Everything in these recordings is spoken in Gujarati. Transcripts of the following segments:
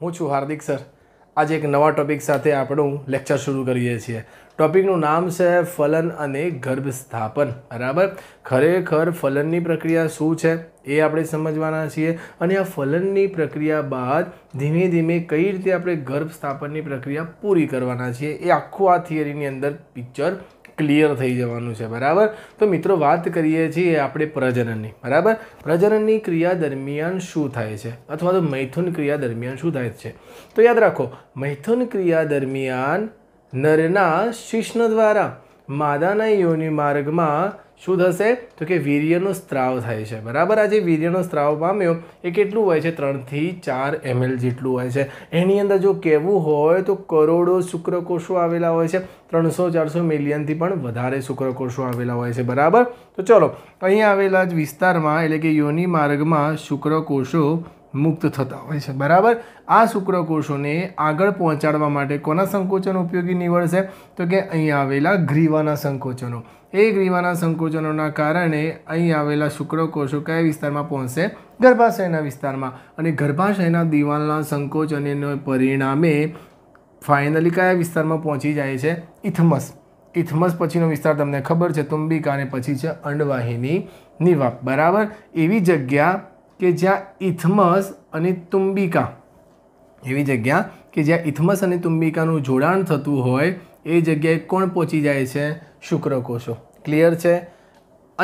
હું છું હાર્દિક સર આજે એક નવા ટોપિક સાથે આપણું લેક્ચર શરૂ કરીએ છીએ ટોપિકનું નામ છે ફલન અને ગર્ભસ્થાપન બરાબર ખરેખર ફલનની પ્રક્રિયા શું છે એ આપણે સમજવાના છીએ અને આ ફલનની પ્રક્રિયા બાદ ધીમે ધીમે કઈ રીતે આપણે ગર્ભ સ્થાપનની પ્રક્રિયા પૂરી કરવાના છીએ એ આખું આ થિયરીની અંદર પિક્ચર ક્લિયર થઈ જવાનું છે બરાબર તો મિત્રો વાત કરીએ છીએ આપણે પ્રજનનની બરાબર પ્રજનનની ક્રિયા દરમિયાન શું થાય છે અથવા તો મૈથુન ક્રિયા દરમિયાન શું થાય છે તો યાદ રાખો મૈથુન ક્રિયા દરમિયાન નરના શિષ્ણ દ્વારા માદાના યોનિ માર્ગમાં શું થશે તો કે વીર્યનો સ્ત્રાવ થાય છે બરાબર આ જે વીર્યનો સ્ત્રાવ પામ્યો એ કેટલું હોય છે ત્રણથી ચાર એમએલ જેટલું હોય છે એની અંદર જો કહેવું હોય તો કરોડો શુક્રકોષો આવેલા હોય છે ત્રણસો ચારસો મિલિયનથી પણ વધારે શુક્રકોષો આવેલા હોય છે બરાબર તો ચલો અહીં આવેલા જ વિસ્તારમાં એટલે કે યોનિ માર્ગમાં શુક્રકોષો મુક્ત થતા હોય છે બરાબર આ શુક્રકોષોને આગળ પહોંચાડવા માટે કોના સંકોચન ઉપયોગી નીવડશે તો કે અહીં આવેલા ગ્રીવાના સંકોચનો એ ગ્રીવાના સંકોચનોના કારણે અહીં આવેલા શુક્રકોષો કયા વિસ્તારમાં પહોંચશે ગર્ભાશયના વિસ્તારમાં અને ગર્ભાશયના દિવાલના સંકોચનને પરિણામે ફાઇનલી કયા વિસ્તારમાં પહોંચી જાય છે ઇથમસ ઇથમસ પછીનો વિસ્તાર તમને ખબર છે તુંબિકા અને પછી છે અંડવાહિની નિવા બરાબર એવી જગ્યા કે જ્યાં ઇથમસ અને તુંબિકા એવી જગ્યા કે જ્યાં ઇથમસ અને તુંબિકાનું જોડાણ થતું હોય એ જગ્યાએ કોણ પહોંચી જાય છે શુક્રકોષો ક્લિયર છે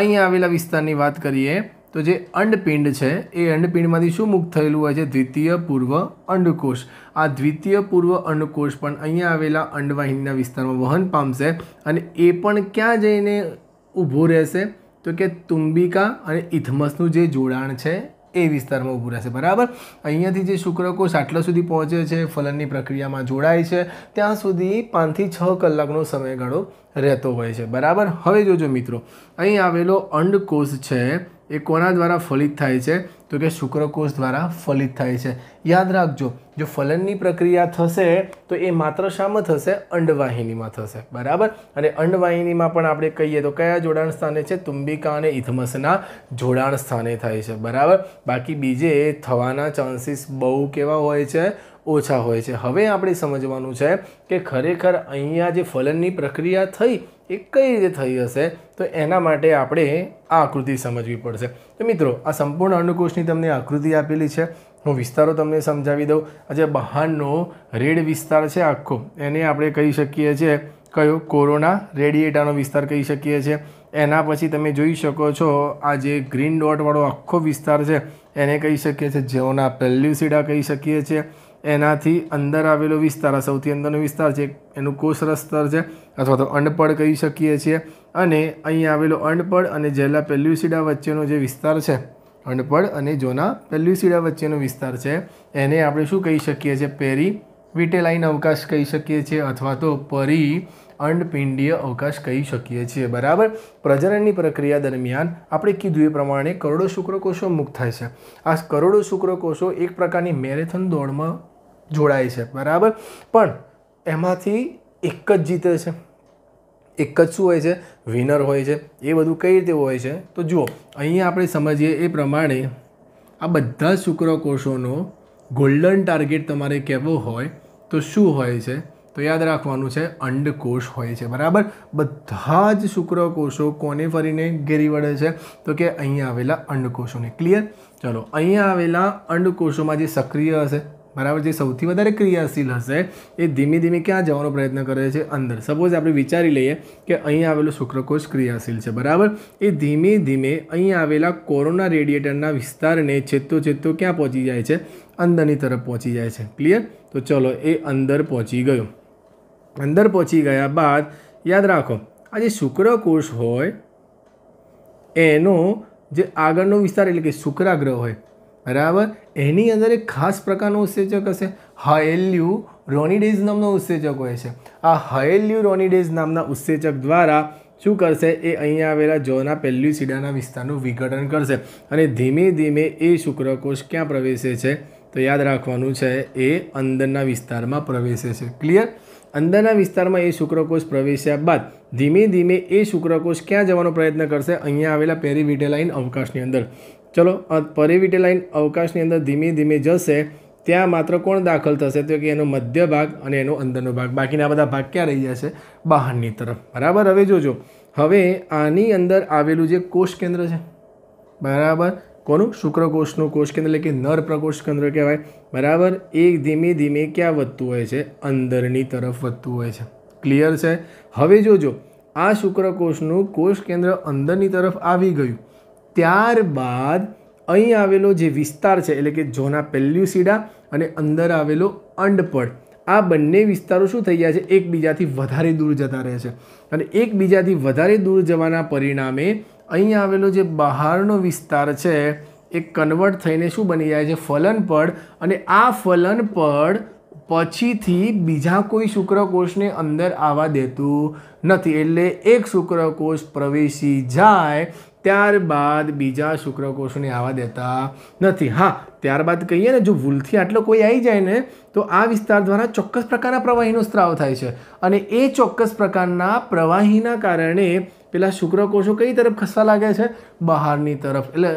અહીં આવેલા વિસ્તારની વાત કરીએ તો જે અંડપિંડ છે એ અંડપિંડમાંથી શું મુક્ત થયેલું હોય છે દ્વિતીય પૂર્વ અંડકોષ આ દ્વિતીય પૂર્વ અંડકોષ પણ અહીંયા આવેલા અંડવાહિનીના વિસ્તારમાં વહન પામશે અને એ પણ ક્યાં જઈને ઊભું રહેશે તો કે તુંબિકા અને ઇથમસનું જે જોડાણ છે એ વિસ્તારમાં ઊભું રહેશે બરાબર અહીંયાથી જે શુક્રકોષ આટલા સુધી પહોંચે છે ફલનની પ્રક્રિયામાં જોડાય છે ત્યાં સુધી પાંચથી છ કલાકનો સમયગાળો રહેતો હોય છે બરાબર હવે જોજો મિત્રો અહીં આવેલો અંડકોષ છે એ કોના દ્વારા ફલિત થાય છે તો કે શુક્રકોષ દ્વારા ફલિત થાય છે યાદ રાખજો જો ફલનની પ્રક્રિયા થશે તો એ માત્ર શામાં થશે અંડવાહિનીમાં થશે બરાબર અને અંડવાહિનીમાં પણ આપણે કહીએ તો કયા જોડાણ સ્થાને છે તુંબિકા અને ઇથમસના જોડાણ સ્થાને થાય છે બરાબર બાકી બીજે થવાના ચાન્સીસ બહુ કેવા હોય છે ઓછા હોય છે હવે આપણે સમજવાનું છે કે ખરેખર અહીંયા જે ફલનની પ્રક્રિયા થઈ એ કઈ રીતે થઈ હશે તો એના માટે આપણે આ આકૃતિ સમજવી પડશે તો મિત્રો આ સંપૂર્ણ અન્નકોષની તમને આકૃતિ આપેલી છે હું વિસ્તારો તમને સમજાવી દઉં આજે બહારનો રેડ વિસ્તાર છે આખો એને આપણે કહી શકીએ છીએ કયો કોરોના રેડિએટાનો વિસ્તાર કહી શકીએ છીએ એના પછી તમે જોઈ શકો છો આ જે ગ્રીન ડોટવાળો આખો વિસ્તાર છે એને કહી શકીએ છીએ જેઓના પેલ્યુસીડા કહી શકીએ છીએ એનાથી અંદર આવેલો વિસ્તાર આ સૌથી અંદરનો વિસ્તાર છે એનું કોષરસ સ્તર છે અથવા તો અંડપડ કહી શકીએ છીએ અને અહીં આવેલો અંડપડ અને જેલા પેલ્યુસિડા વચ્ચેનો જે વિસ્તાર છે અંડપડ અને જોના પેલ્યુસિડા વચ્ચેનો વિસ્તાર છે એને આપણે શું કહી શકીએ છીએ પેરી વિટેલાઇન અવકાશ કહી શકીએ છીએ અથવા તો પરી અંડપિંડીય અવકાશ કહી શકીએ છીએ બરાબર પ્રજનનની પ્રક્રિયા દરમિયાન આપણે કીધું એ પ્રમાણે કરોડો શુક્રકોષો મુક્ત થાય છે આ કરોડો શુક્રકોષો એક પ્રકારની મેરેથોન દોડમાં જોડાય છે બરાબર પણ એમાંથી એક જ જીતે છે એક જ શું હોય છે વિનર હોય છે એ બધું કઈ રીતે હોય છે તો જુઓ અહીંયા આપણે સમજીએ એ પ્રમાણે આ બધા શુક્રકોષોનો ગોલ્ડન ટાર્ગેટ તમારે કહેવો હોય તો શું હોય છે તો યાદ રાખવાનું છે અંડકોષ હોય છે બરાબર બધા જ શુક્રકોષો કોને ફરીને ઘેરી વળે છે તો કે અહીંયા આવેલા અંડકોષોને ક્લિયર ચલો અહીંયા આવેલા અંડકોષોમાં જે સક્રિય હશે બરાબર જે સૌથી વધારે ક્રિયાશીલ હશે એ ધીમે ધીમે ક્યાં જવાનો પ્રયત્ન કરે છે અંદર સપોઝ આપણે વિચારી લઈએ કે અહીં આવેલો શુક્રકોષ ક્રિયાશીલ છે બરાબર એ ધીમે ધીમે અહીં આવેલા કોરોના રેડિએટરના વિસ્તારને છેત્તો છેત્તો ક્યાં પહોંચી જાય છે અંદરની તરફ પહોંચી જાય છે ક્લિયર તો ચલો એ અંદર પહોંચી ગયો અંદર પહોંચી ગયા બાદ યાદ રાખો આ જે શુક્રકોષ હોય એનો જે આગળનો વિસ્તાર એટલે કે શુક્રાગ્રહ હોય બરાબર એની અંદર એક ખાસ પ્રકારનો ઉત્સેચક હશે હયેલ્યુ રોનીડેઝ નામનો ઉત્સેચક હોય છે આ હયેલ્યુ રોનિડેઝ નામના ઉત્સેચક દ્વારા શું કરશે એ અહીંયા આવેલા જોના પેલ્યુસીડાના વિસ્તારનું વિઘટન કરશે અને ધીમે ધીમે એ શુક્રકોષ ક્યાં પ્રવેશે છે તો યાદ રાખવાનું છે એ અંદરના વિસ્તારમાં પ્રવેશે છે ક્લિયર અંદરના વિસ્તારમાં એ શુક્રકોષ પ્રવેશ્યા બાદ ધીમે ધીમે એ શુક્રકોષ ક્યાં જવાનો પ્રયત્ન કરશે અહીંયા આવેલા પેરીવિટેલાઇન અવકાશની અંદર ચલો પરિવિટી લાઇન અવકાશની અંદર ધીમે ધીમે જશે ત્યાં માત્ર કોણ દાખલ થશે તો કે એનો મધ્ય ભાગ અને એનો અંદરનો ભાગ બાકીના બધા ભાગ ક્યાં રહી જશે બહારની તરફ બરાબર હવે જોજો હવે આની અંદર આવેલું જે કોષ કેન્દ્ર છે બરાબર કોનું શુક્રકોષનું કોષ કેન્દ્ર એટલે કે નર પ્રકોષ કેન્દ્ર કહેવાય બરાબર એ ધીમે ધીમે ક્યાં વધતું હોય છે અંદરની તરફ વધતું હોય છે ક્લિયર છે હવે જોજો આ શુક્રકોષનું કોષ કેન્દ્ર અંદરની તરફ આવી ગયું ત્યારબાદ અહીં આવેલો જે વિસ્તાર છે એટલે કે જોના પેલ્યુસીડા અને અંદર આવેલો અંડપડ આ બંને વિસ્તારો શું થઈ ગયા છે એકબીજાથી વધારે દૂર જતા રહે છે અને એકબીજાથી વધારે દૂર જવાના પરિણામે અહીં આવેલો જે બહારનો વિસ્તાર છે એ કન્વર્ટ થઈને શું બની જાય છે ફલનપળ અને આ ફલનપળ પછીથી બીજા કોઈ શુક્રકોષને અંદર આવવા દેતું નથી એટલે એક શુક્રકોષ પ્રવેશી જાય ત્યારબાદ બીજા શુક્રકોષોને આવવા દેતા નથી હા ત્યારબાદ કહીએ ને જો ભૂલથી આટલો કોઈ આવી જાય ને તો આ વિસ્તાર દ્વારા ચોક્કસ પ્રકારના પ્રવાહીનો સ્ત્રાવ થાય છે અને એ ચોક્કસ પ્રકારના પ્રવાહીના કારણે પેલા શુક્રકોષો કઈ તરફ ખસવા લાગે છે બહારની તરફ એટલે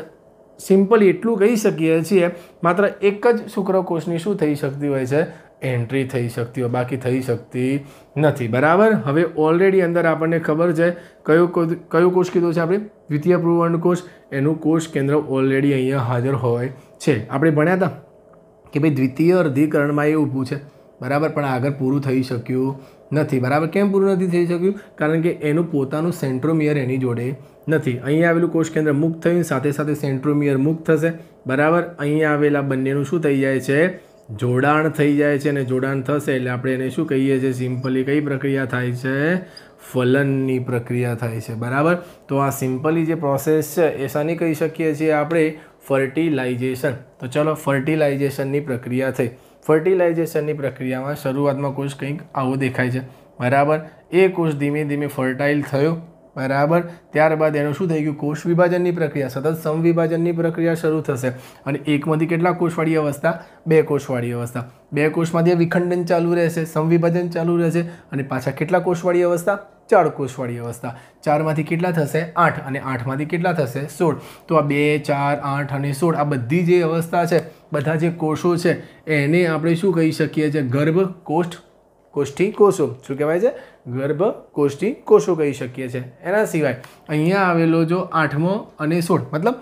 સિમ્પલી એટલું કહી શકીએ છીએ માત્ર એક જ શુક્રકોષની શું થઈ શકતી હોય છે એન્ટ્રી થઈ શકતી હોય બાકી થઈ શકતી નથી બરાબર હવે ઓલરેડી અંદર આપણને ખબર છે કયો કયો કોષ કીધો છે આપણે દ્વિતીય પૂર્વાંડ કોષ એનું કોષ કેન્દ્ર ઓલરેડી અહીંયા હાજર હોય છે આપણે ભણ્યા હતા કે ભાઈ દ્વિતીય અર્ધિકરણમાં એ ઊભું છે બરાબર પણ આગળ પૂરું થઈ શક્યું નથી બરાબર કેમ પૂરું નથી થઈ શક્યું કારણ કે એનું પોતાનું સેન્ટ્રોમિયર એની જોડે નથી અહીંયા આવેલું કોષ કેન્દ્ર મુક્ત થયું સાથે સાથે સેન્ટ્રોમિયર મુક્ત થશે બરાબર અહીંયા આવેલા બંનેનું શું થઈ જાય છે જોડાણ થઈ જાય છે અને જોડાણ થશે એટલે આપણે એને શું કહીએ છીએ સિમ્પલી કઈ પ્રક્રિયા થાય છે ફલનની પ્રક્રિયા થાય છે બરાબર તો આ સિમ્પલી જે પ્રોસેસ છે એ શાની કહી શકીએ છીએ આપણે ફર્ટિલાઇઝેશન તો ચલો ફર્ટિલાઇઝેશનની પ્રક્રિયા થઈ ફર્ટિલાઇઝેશનની પ્રક્રિયામાં શરૂઆતમાં કોષ કંઈક આવો દેખાય છે બરાબર એ કોષ ધીમે ધીમે ફર્ટાઇલ થયું બરાબર ત્યારબાદ એનું શું થઈ ગયું કોષ વિભાજનની પ્રક્રિયા સતત સમવિભાજનની પ્રક્રિયા શરૂ થશે અને એકમાંથી કેટલા કોષવાળી અવસ્થા બે કોષવાળી અવસ્થા બે કોષમાંથી વિખંડન ચાલુ રહેશે સમવિભાજન ચાલુ રહેશે અને પાછા કેટલા કોષવાળી અવસ્થા ચાર કોષવાળી અવસ્થા ચારમાંથી કેટલા થશે આઠ અને આઠમાંથી કેટલા થશે સોળ તો આ બે ચાર આઠ અને સોળ આ બધી જે અવસ્થા છે બધા જે કોષો છે એને આપણે શું કહી શકીએ છીએ ગર્ભ કોષ્ઠ કોષ્ઠી કોષો શું કહેવાય છે ગર્ભકોષ્ઠી કોષો કહી શકીએ છીએ એના સિવાય અહીંયા આવેલો જો આઠમો અને સોળ મતલબ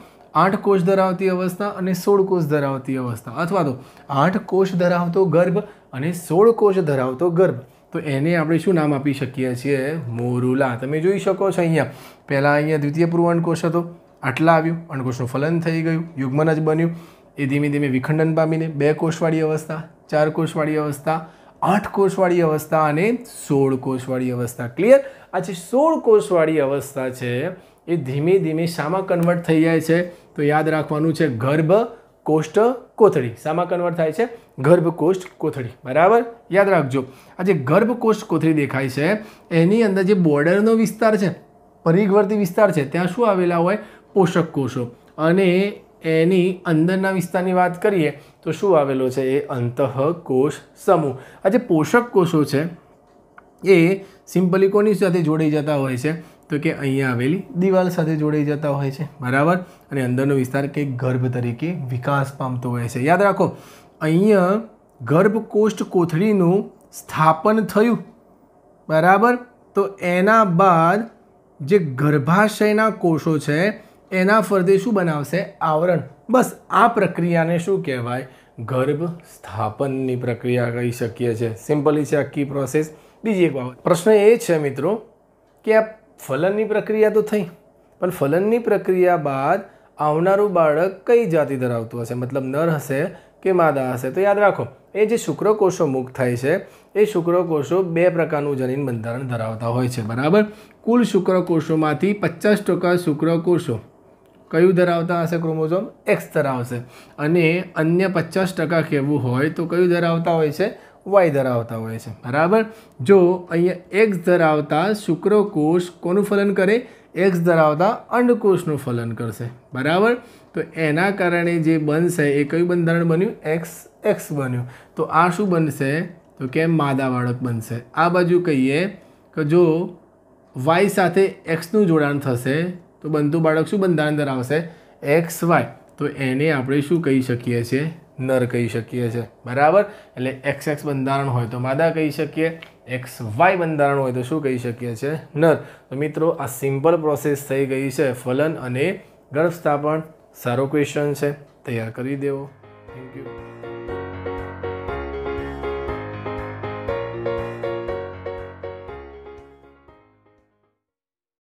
આઠ કોષ ધરાવતી અવસ્થા અને સોળ કોષ ધરાવતી અવસ્થા અથવા તો આઠ કોષ ધરાવતો ગર્ભ અને સોળ કોષ ધરાવતો ગર્ભ તો એને આપણે શું નામ આપી શકીએ છીએ મોરુલા તમે જોઈ શકો છો અહીંયા પહેલાં અહીંયા દ્વિતીય પૂર્વ કોષ હતો આટલા આવ્યું અંડકોષનું ફલન થઈ ગયું યુગ્મન જ બન્યું એ ધીમે ધીમે વિખંડન પામીને બે કોષવાળી અવસ્થા ચાર કોષવાળી અવસ્થા આઠ કોષવાળી અવસ્થા અને સોળ કોષવાળી અવસ્થા ક્લિયર આ જે સોળ કોષવાળી અવસ્થા છે એ ધીમે ધીમે શામાં કન્વર્ટ થઈ જાય છે તો યાદ રાખવાનું છે ગર્ભ કોષ્ટ કોથળી શામાં કન્વર્ટ થાય છે ગર્ભકોષ્ઠ કોથળી બરાબર યાદ રાખજો આ જે ગર્ભકોષ્ઠ કોથળી દેખાય છે એની અંદર જે બોર્ડરનો વિસ્તાર છે પરિઘવર્તી વિસ્તાર છે ત્યાં શું આવેલા હોય પોષક કોષો અને એની અંદરના વિસ્તારની વાત કરીએ તો શું આવેલો છે એ અંતઃકોષ સમૂહ આ જે પોષક કોષો છે એ સિમ્પલી કોની સાથે જોડાઈ જતા હોય છે તો કે અહીંયા આવેલી દિવાલ સાથે જોડાઈ જતા હોય છે બરાબર અને અંદરનો વિસ્તાર કે ગર્ભ તરીકે વિકાસ પામતો હોય છે યાદ રાખો અહીંયા ગર્ભકોષ્ઠ કોથળીનું સ્થાપન થયું બરાબર તો એના બાદ જે ગર્ભાશયના કોષો છે એના ફરતે શું બનાવશે આવરણ બસ આ પ્રક્રિયાને શું કહેવાય ગર્ભ સ્થાપનની પ્રક્રિયા કહી શકીએ છીએ સિમ્પલી છે આખી પ્રોસેસ બીજી એક બાબત પ્રશ્ન એ છે મિત્રો કે આ ફલનની પ્રક્રિયા તો થઈ પણ ફલનની પ્રક્રિયા બાદ આવનારું બાળક કઈ જાતિ ધરાવતું હશે મતલબ નર હશે કે માદા હશે તો યાદ રાખો એ જે શુક્રકોષો મુક્ત થાય છે એ શુક્રકોષો બે પ્રકારનું જનીન બંધારણ ધરાવતા હોય છે બરાબર કુલ શુક્રકોષોમાંથી પચાસ ટકા શુક્રકોષો કયું ધરાવતા હશે ક્રોમોઝોમ એક્સ ધરાવશે અને અન્ય પચાસ ટકા કહેવું હોય તો કયું ધરાવતા હોય છે વાય ધરાવતા હોય છે બરાબર જો અહીંયા એક્સ ધરાવતા શુક્રકોષ કોનું ફલન કરે એક્સ ધરાવતા અંડકોષનું ફલન કરશે બરાબર તો એના કારણે જે બનશે એ કયું બંધારણ બન્યું એક્સ એક્સ બન્યું તો આ શું બનશે તો કેમ માદા બાળક બનશે આ બાજુ કહીએ કે જો વાય સાથે એક્સનું જોડાણ થશે તો બનતું બાળક શું બંધારણ ધરાવશે એક્સ વાય તો એને આપણે શું કહી શકીએ છીએ નર કહી શકીએ છીએ બરાબર એટલે એક્સ એક્સ બંધારણ હોય તો માદા કહી શકીએ એક્સ વાય બંધારણ હોય તો શું કહી શકીએ છીએ નર તો મિત્રો આ સિમ્પલ પ્રોસેસ થઈ ગઈ છે ફલન અને ગર્ભસ્થાપન સારો ક્વેશ્ચન છે તૈયાર કરી દેવો થેન્ક યુ